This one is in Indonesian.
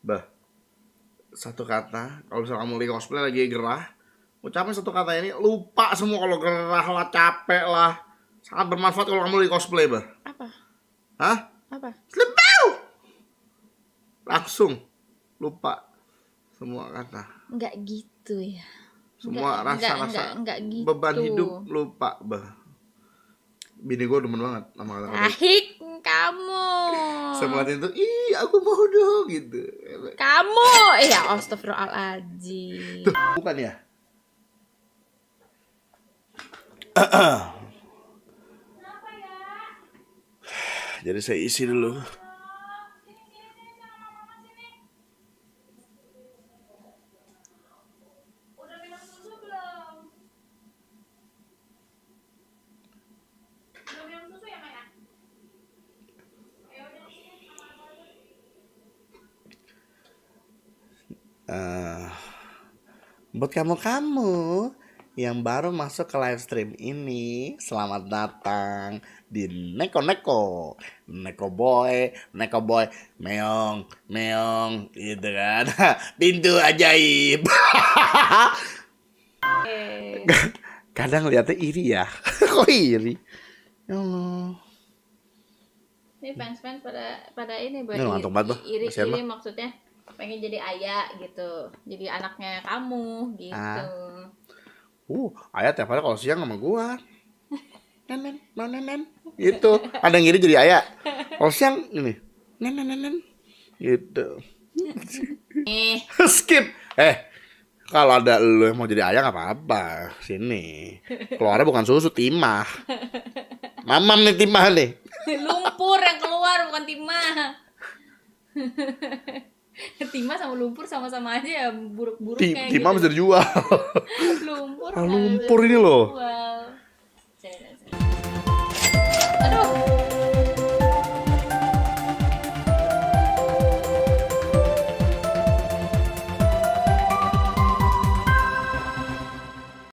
bah satu kata kalau misalnya kamu lagi cosplay lagi gerah ucapin satu kata ini lupa semua kalau gerah lah capek lah sangat bermanfaat kalau kamu lagi cosplay bah apa hah apa Slepow! langsung lupa semua kata nggak gitu ya semua rasa-rasa gitu. beban hidup lupa bah bini gue demen banget sama kata-kata ahik kamu semangat itu ih aku mau dong gitu kamu, eh ya astagfirullahaladzim. Bukan ya? Jadi saya isi dulu. uh, buat kamu-kamu yang baru masuk ke live stream ini, selamat datang di Neko Neko, Neko Boy, Neko Boy, Meong, Meong, gitu kan, pintu ajaib. Kadang lihatnya iri ya, kok iri? Ya Allah. Ini fans-fans pada pada ini buat iri, iri, iri maksudnya pengen jadi ayah gitu jadi anaknya kamu gitu ah. uh ayah tiap hari kalau siang sama gua nenen nenen gitu ada yang gini jadi ayah kalau siang ini nenen nenen gitu eh. skip eh kalau ada lo yang mau jadi ayah nggak apa-apa sini keluarnya bukan susu timah mamam nih timah nih lumpur yang keluar bukan timah timah sama lumpur sama-sama aja ya buruk-buruk Tim, kayak timah gitu. bisa dijual lumpur ah, kan, lumpur ini loh Wow.